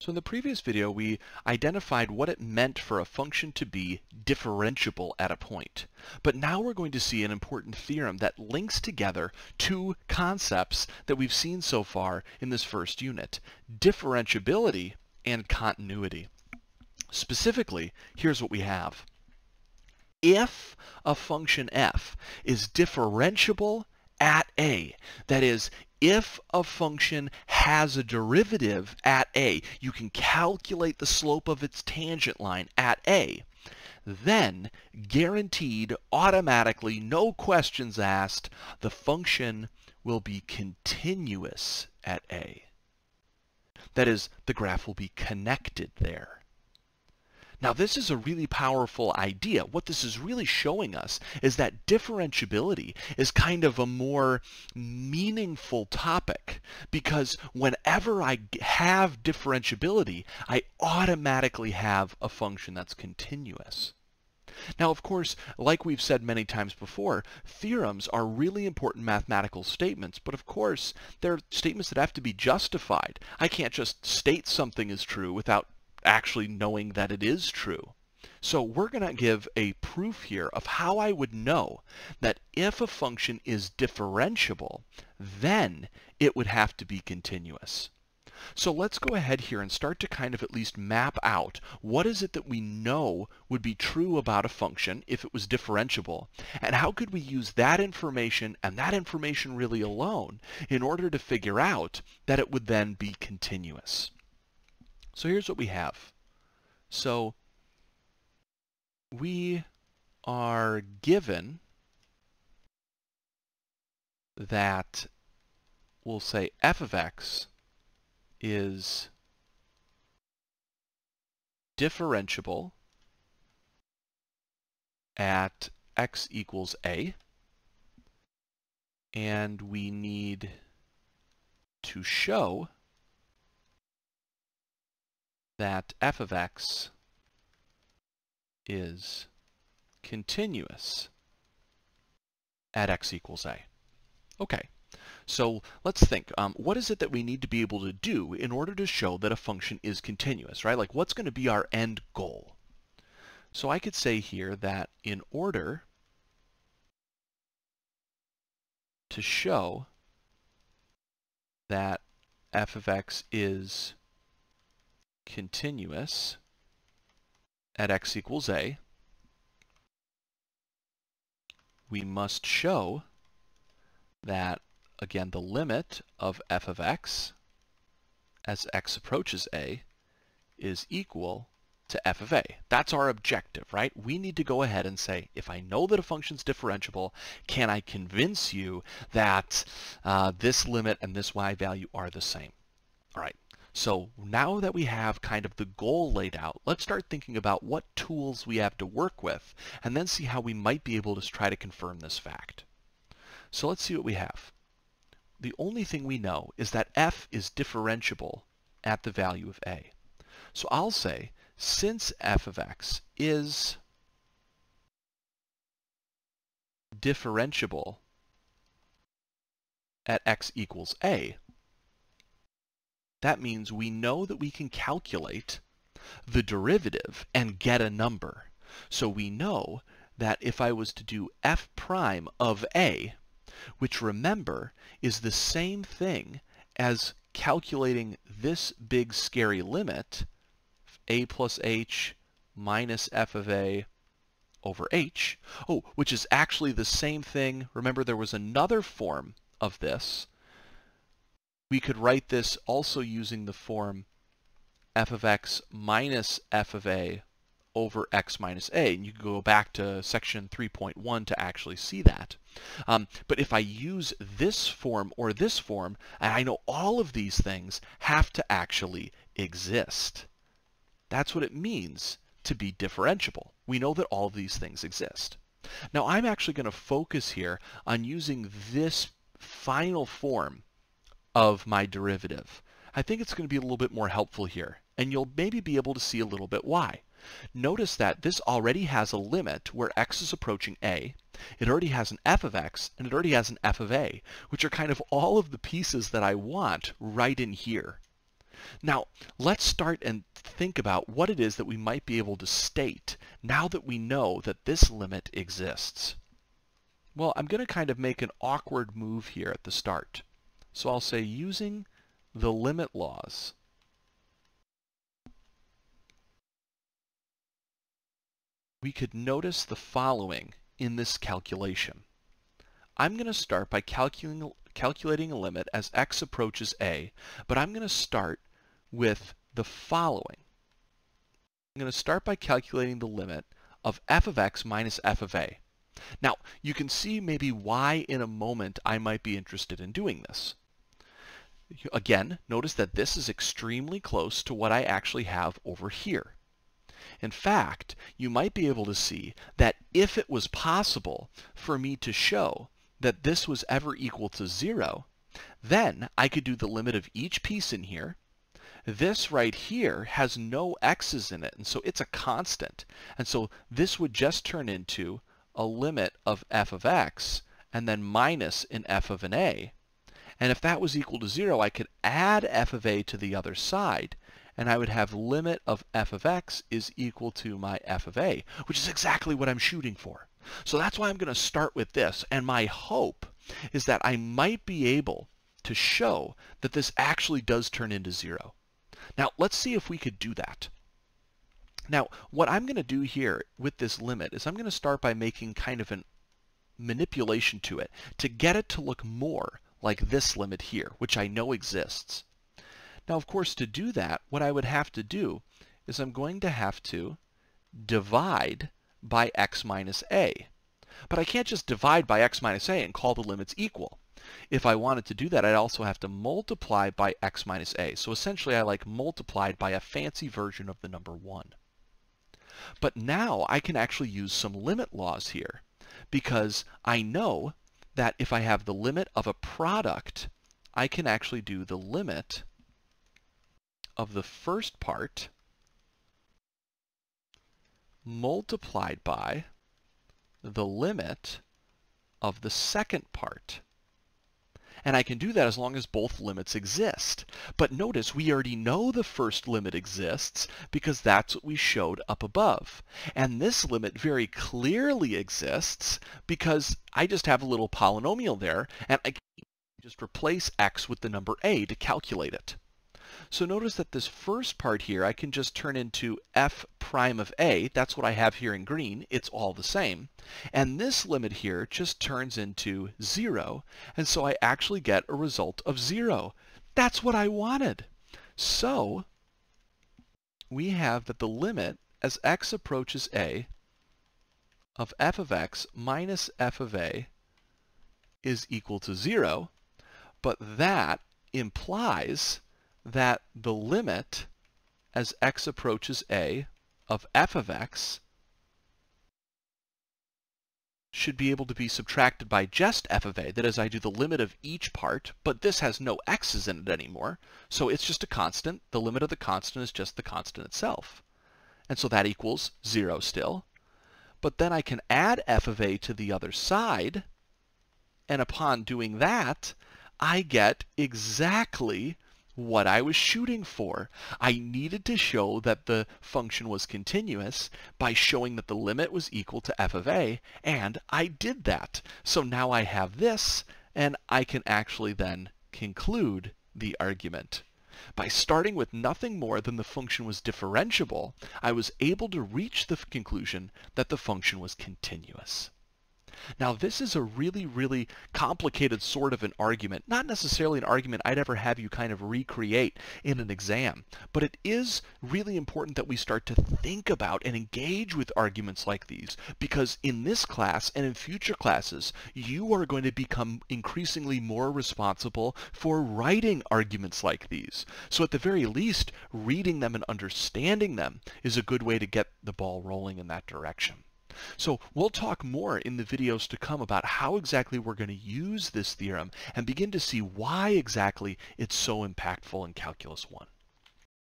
So in the previous video, we identified what it meant for a function to be differentiable at a point. But now we're going to see an important theorem that links together two concepts that we've seen so far in this first unit, differentiability and continuity. Specifically, here's what we have. If a function f is differentiable at a, that is, if a function has a derivative at a, you can calculate the slope of its tangent line at a, then guaranteed automatically, no questions asked, the function will be continuous at a. That is, the graph will be connected there. Now this is a really powerful idea. What this is really showing us is that differentiability is kind of a more meaningful topic because whenever I have differentiability, I automatically have a function that's continuous. Now, of course, like we've said many times before, theorems are really important mathematical statements, but of course, they're statements that have to be justified. I can't just state something is true without actually knowing that it is true. So we're going to give a proof here of how I would know that if a function is differentiable, then it would have to be continuous. So let's go ahead here and start to kind of at least map out what is it that we know would be true about a function if it was differentiable, and how could we use that information and that information really alone in order to figure out that it would then be continuous. So here's what we have. So we are given that we'll say f of x is differentiable at x equals a and we need to show that f of x is continuous at x equals a. Okay, so let's think, um, what is it that we need to be able to do in order to show that a function is continuous, right? Like what's going to be our end goal? So I could say here that in order to show that f of x is continuous at x equals a, we must show that, again, the limit of f of x as x approaches a is equal to f of a. That's our objective, right? We need to go ahead and say, if I know that a function's differentiable, can I convince you that uh, this limit and this y value are the same? All right, so now that we have kind of the goal laid out, let's start thinking about what tools we have to work with and then see how we might be able to try to confirm this fact. So let's see what we have. The only thing we know is that f is differentiable at the value of a. So I'll say since f of x is differentiable at x equals a, that means we know that we can calculate the derivative and get a number. So we know that if I was to do f prime of a, which remember is the same thing as calculating this big scary limit, a plus h minus f of a over h, oh, which is actually the same thing. Remember there was another form of this we could write this also using the form f of x minus f of a over x minus a. And you can go back to section 3.1 to actually see that. Um, but if I use this form or this form, and I know all of these things have to actually exist. That's what it means to be differentiable. We know that all of these things exist. Now I'm actually going to focus here on using this final form of my derivative. I think it's going to be a little bit more helpful here, and you'll maybe be able to see a little bit why. Notice that this already has a limit where x is approaching a, it already has an f of x, and it already has an f of a, which are kind of all of the pieces that I want right in here. Now, let's start and think about what it is that we might be able to state now that we know that this limit exists. Well, I'm going to kind of make an awkward move here at the start. So I'll say using the limit laws. We could notice the following in this calculation. I'm going to start by calculating, calculating a limit as x approaches a, but I'm going to start with the following. I'm going to start by calculating the limit of f of x minus f of a. Now, you can see maybe why in a moment I might be interested in doing this. Again, notice that this is extremely close to what I actually have over here. In fact, you might be able to see that if it was possible for me to show that this was ever equal to 0, then I could do the limit of each piece in here. This right here has no x's in it, and so it's a constant. And so this would just turn into a limit of f of x, and then minus an f of an a, and if that was equal to 0, I could add f of a to the other side, and I would have limit of f of x is equal to my f of a, which is exactly what I'm shooting for. So that's why I'm going to start with this, and my hope is that I might be able to show that this actually does turn into 0. Now, let's see if we could do that. Now, what I'm going to do here with this limit is I'm going to start by making kind of a manipulation to it to get it to look more like this limit here, which I know exists. Now, of course, to do that, what I would have to do is I'm going to have to divide by x minus a. But I can't just divide by x minus a and call the limits equal. If I wanted to do that, I'd also have to multiply by x minus a. So essentially, I like multiplied by a fancy version of the number 1. But now I can actually use some limit laws here because I know that if I have the limit of a product, I can actually do the limit of the first part multiplied by the limit of the second part. And I can do that as long as both limits exist. But notice we already know the first limit exists because that's what we showed up above. And this limit very clearly exists because I just have a little polynomial there and I can just replace x with the number a to calculate it. So notice that this first part here, I can just turn into f prime of a. That's what I have here in green. It's all the same. And this limit here just turns into 0. And so I actually get a result of 0. That's what I wanted. So we have that the limit as x approaches a of f of x minus f of a is equal to 0, but that implies that the limit as x approaches a of f of x should be able to be subtracted by just f of a. That is, I do the limit of each part, but this has no x's in it anymore, so it's just a constant. The limit of the constant is just the constant itself. And so that equals 0 still. But then I can add f of a to the other side, and upon doing that, I get exactly what I was shooting for. I needed to show that the function was continuous by showing that the limit was equal to f of a, and I did that. So now I have this, and I can actually then conclude the argument. By starting with nothing more than the function was differentiable, I was able to reach the conclusion that the function was continuous. Now, this is a really, really complicated sort of an argument. Not necessarily an argument I'd ever have you kind of recreate in an exam, but it is really important that we start to think about and engage with arguments like these because in this class and in future classes, you are going to become increasingly more responsible for writing arguments like these. So at the very least, reading them and understanding them is a good way to get the ball rolling in that direction. So we'll talk more in the videos to come about how exactly we're going to use this theorem and begin to see why exactly it's so impactful in Calculus 1.